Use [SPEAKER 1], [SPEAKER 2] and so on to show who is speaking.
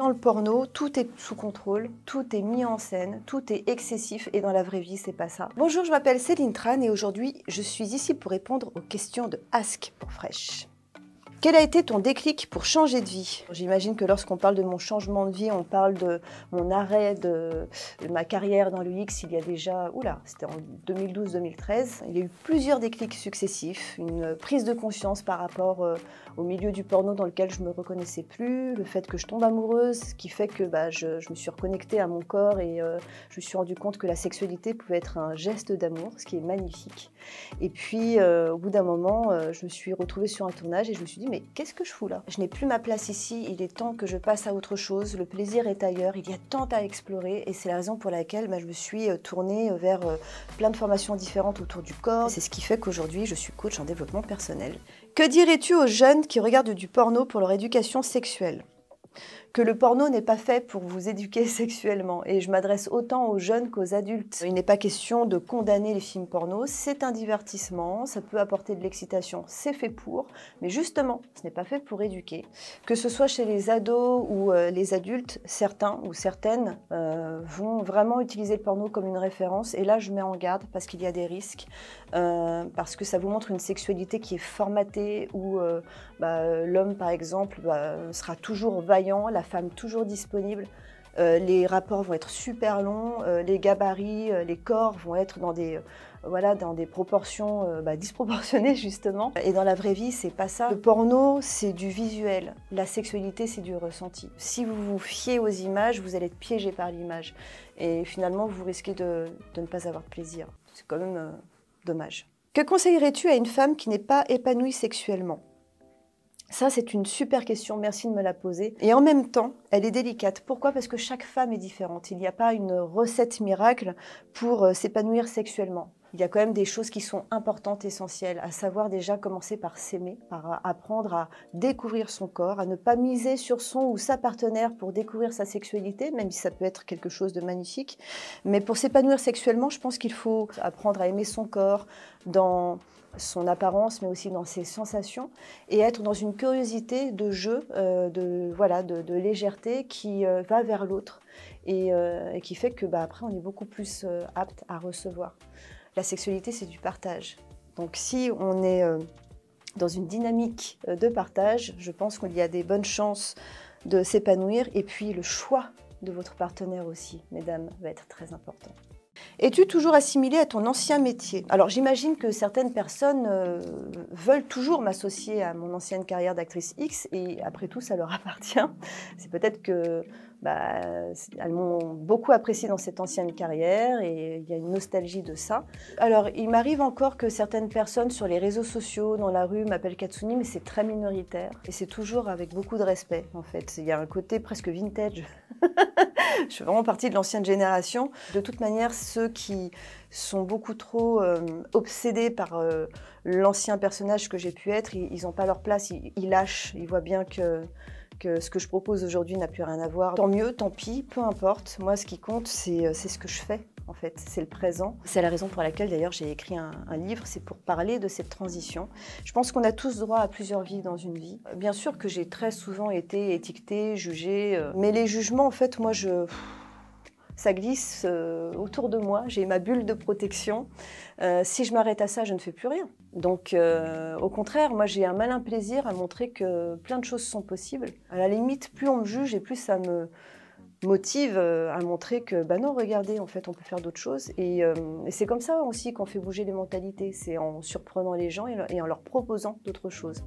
[SPEAKER 1] Dans le porno, tout est sous contrôle, tout est mis en scène, tout est excessif et dans la vraie vie, c'est pas ça. Bonjour, je m'appelle Céline Tran et aujourd'hui, je suis ici pour répondre aux questions de Ask pour Fresh. Quel a été ton déclic pour changer de vie J'imagine que lorsqu'on parle de mon changement de vie, on parle de mon arrêt de, ma carrière dans l'UX il y a déjà, oula, c'était en 2012-2013. Il y a eu plusieurs déclics successifs, une prise de conscience par rapport euh, au milieu du porno dans lequel je ne me reconnaissais plus, le fait que je tombe amoureuse, ce qui fait que bah, je, me suis reconnectée à mon corps et euh, je me suis rendue compte que la sexualité pouvait être un geste d'amour, ce qui est magnifique. Et puis, euh, au bout d'un moment, je me suis retrouvée sur un tournage et je me suis dit, mais qu'est-ce que je fous là Je n'ai plus ma place ici, il est temps que je passe à autre chose, le plaisir est ailleurs, il y a tant à explorer et c'est la raison pour laquelle bah, je me suis euh, tournée euh, vers euh, plein de formations différentes autour du corps. C'est ce qui fait qu'aujourd'hui je suis coach en développement personnel. Que dirais-tu aux jeunes qui regardent du porno pour leur éducation sexuelle que le porno n'est pas fait pour vous éduquer sexuellement. Et je m'adresse autant aux jeunes qu'aux adultes. Il n'est pas question de condamner les films porno. C'est un divertissement, ça peut apporter de l'excitation, c'est fait pour. Mais justement, ce n'est pas fait pour éduquer. Que ce soit chez les ados ou euh, les adultes, certains ou certaines euh, vont vraiment utiliser le porno comme une référence. Et là, je mets en garde parce qu'il y a des risques, euh, parce que ça vous montre une sexualité qui est formatée où bah, l'homme, par exemple, bah, sera toujours vaillant, la femme toujours disponible. Euh, les rapports vont être super longs, euh, les gabarits, euh, les corps vont être dans des, voilà, dans des proportions bah, disproportionnées justement. Et dans la vraie vie, c'est pas ça. Le porno, c'est du visuel. La sexualité, c'est du ressenti. Si vous vous fiez aux images, vous allez être piégé par l'image. Et finalement, vous risquez de, de ne pas avoir de plaisir. C'est quand même dommage. Que conseillerais-tu à une femme qui n'est pas épanouie sexuellement ça, c'est une super question, merci de me la poser. Et en même temps, elle est délicate. Pourquoi Parce que chaque femme est différente. Il n'y a pas une recette miracle pour euh, s'épanouir sexuellement il y a quand même des choses qui sont importantes, essentielles, à savoir déjà commencer par s'aimer, par apprendre à découvrir son corps, à ne pas miser sur son ou sa partenaire pour découvrir sa sexualité, même si ça peut être quelque chose de magnifique. Mais pour s'épanouir sexuellement, je pense qu'il faut apprendre à aimer son corps dans son apparence, mais aussi dans ses sensations, et être dans une curiosité de jeu, euh, de, voilà, de, légèreté qui euh, va vers l'autre euh, et, qui fait que bah, après on est beaucoup plus apte à recevoir la sexualité, c'est du partage. Donc si on est euh, dans une dynamique euh, de partage, je pense qu'il y a des bonnes chances de s'épanouir. Et puis le choix de votre partenaire aussi, mesdames, va être très important. Es-tu toujours assimilée à ton ancien métier Alors j'imagine que certaines personnes euh, veulent toujours m'associer à mon ancienne carrière d'actrice X et après tout ça leur appartient. C'est peut-être que bah, elles m'ont beaucoup apprécié dans cette ancienne carrière et il y a une nostalgie de ça. Alors, il m'arrive encore que certaines personnes sur les réseaux sociaux, dans la rue, m'appellent Katsuni, mais c'est très minoritaire et c'est toujours avec beaucoup de respect en fait. Il y a un côté presque vintage. Je suis vraiment partie de l'ancienne génération. De toute manière, ceux qui sont beaucoup trop euh, obsédés par euh, l'ancien personnage que j'ai pu être, ils n'ont pas leur place, ils lâchent, ils voient bien que que ce que je propose aujourd'hui n'a plus rien à voir. Tant mieux, tant pis, peu importe. Moi, ce qui compte, euh, c'est ce que je fais. En fait, c'est le présent. C'est la raison pour laquelle d'ailleurs j'ai écrit un, un livre, c'est pour parler de cette transition. Je pense qu'on a tous droit à plusieurs vies dans une vie. Bien sûr que j'ai très souvent été étiquetée, jugée, euh, mais les jugements, en fait, moi, je ça glisse euh, autour de moi, j'ai ma bulle de protection. Euh, si je m'arrête à ça, je ne fais plus rien. Donc euh, au contraire, moi j'ai un malin plaisir à montrer que plein de choses sont possibles. À la limite, plus on me juge et plus ça me motive à montrer que, ben non, regardez, en fait, on peut faire d'autres choses. Et, c'est comme ça aussi qu'on fait bouger les mentalités, c'est en surprenant les gens et en leur proposant d'autres choses.